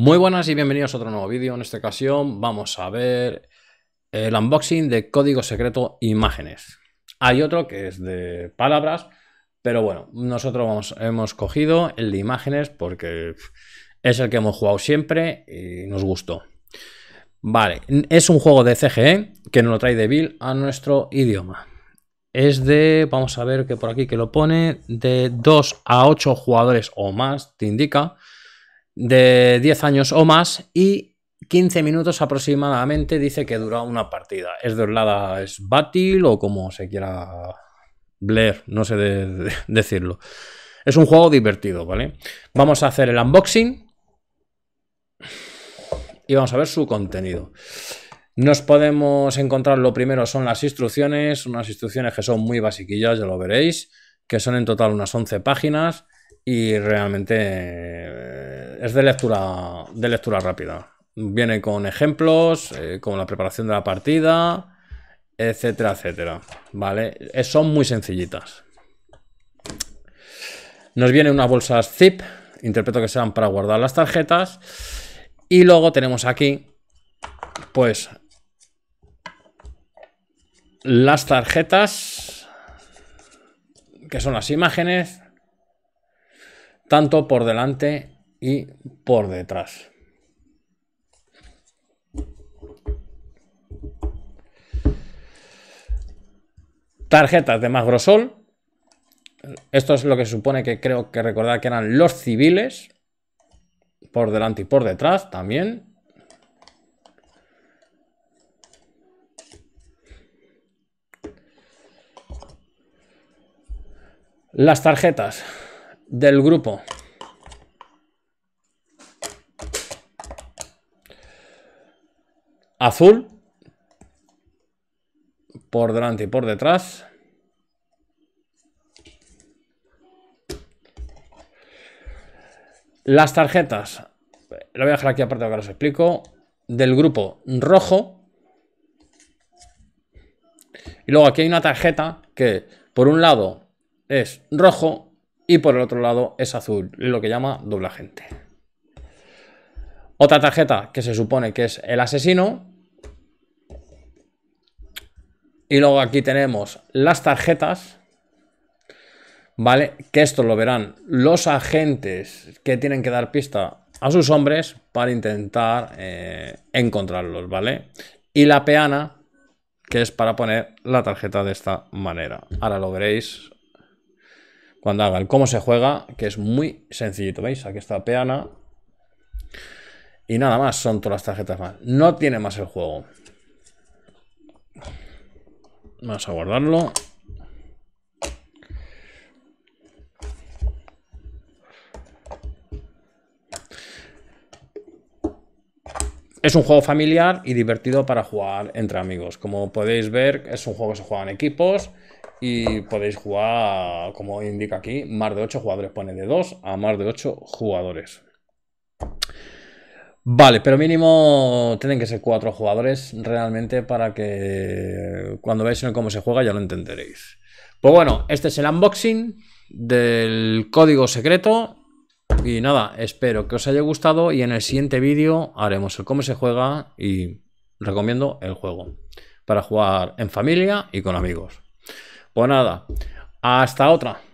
Muy buenas y bienvenidos a otro nuevo vídeo. En esta ocasión vamos a ver el unboxing de código secreto imágenes. Hay otro que es de palabras, pero bueno, nosotros hemos cogido el de imágenes porque es el que hemos jugado siempre y nos gustó. Vale, es un juego de CGE que nos lo trae de Bill a nuestro idioma. Es de, vamos a ver que por aquí que lo pone, de 2 a 8 jugadores o más, te indica de 10 años o más y 15 minutos aproximadamente dice que dura una partida. Es de es Batil o como se quiera Blair, no sé decirlo. Es un juego divertido, ¿vale? Vamos a hacer el unboxing y vamos a ver su contenido. Nos podemos encontrar, lo primero son las instrucciones, unas instrucciones que son muy basiquillas, ya lo veréis, que son en total unas 11 páginas y realmente es de lectura, de lectura rápida. Viene con ejemplos, eh, con la preparación de la partida, etcétera, etcétera. ¿Vale? Eh, son muy sencillitas. Nos viene una bolsa zip, interpreto que sean para guardar las tarjetas. Y luego tenemos aquí, pues, las tarjetas, que son las imágenes, tanto por delante y por detrás. Tarjetas de más grosol. Esto es lo que se supone que creo que recordar que eran los civiles. Por delante y por detrás también. Las tarjetas del grupo azul por delante y por detrás. Las tarjetas, lo voy a dejar aquí aparte para que os explico, del grupo rojo. Y luego aquí hay una tarjeta que por un lado es rojo y por el otro lado es azul, lo que llama doble agente. Otra tarjeta que se supone que es el asesino, y luego aquí tenemos las tarjetas, ¿vale? Que esto lo verán los agentes que tienen que dar pista a sus hombres para intentar eh, encontrarlos, ¿vale? Y la peana, que es para poner la tarjeta de esta manera. Ahora lo veréis cuando haga el cómo se juega, que es muy sencillito, ¿veis? Aquí está la peana. Y nada más, son todas las tarjetas más. No tiene más el juego. Vamos a guardarlo. Es un juego familiar y divertido para jugar entre amigos. Como podéis ver, es un juego que se juega en equipos y podéis jugar, como indica aquí, más de 8 jugadores. Pone de 2 a más de 8 jugadores. Vale, pero mínimo tienen que ser cuatro jugadores realmente para que cuando veáis cómo se juega ya lo entenderéis. Pues bueno, este es el unboxing del código secreto. Y nada, espero que os haya gustado y en el siguiente vídeo haremos el cómo se juega y recomiendo el juego para jugar en familia y con amigos. Pues nada, hasta otra.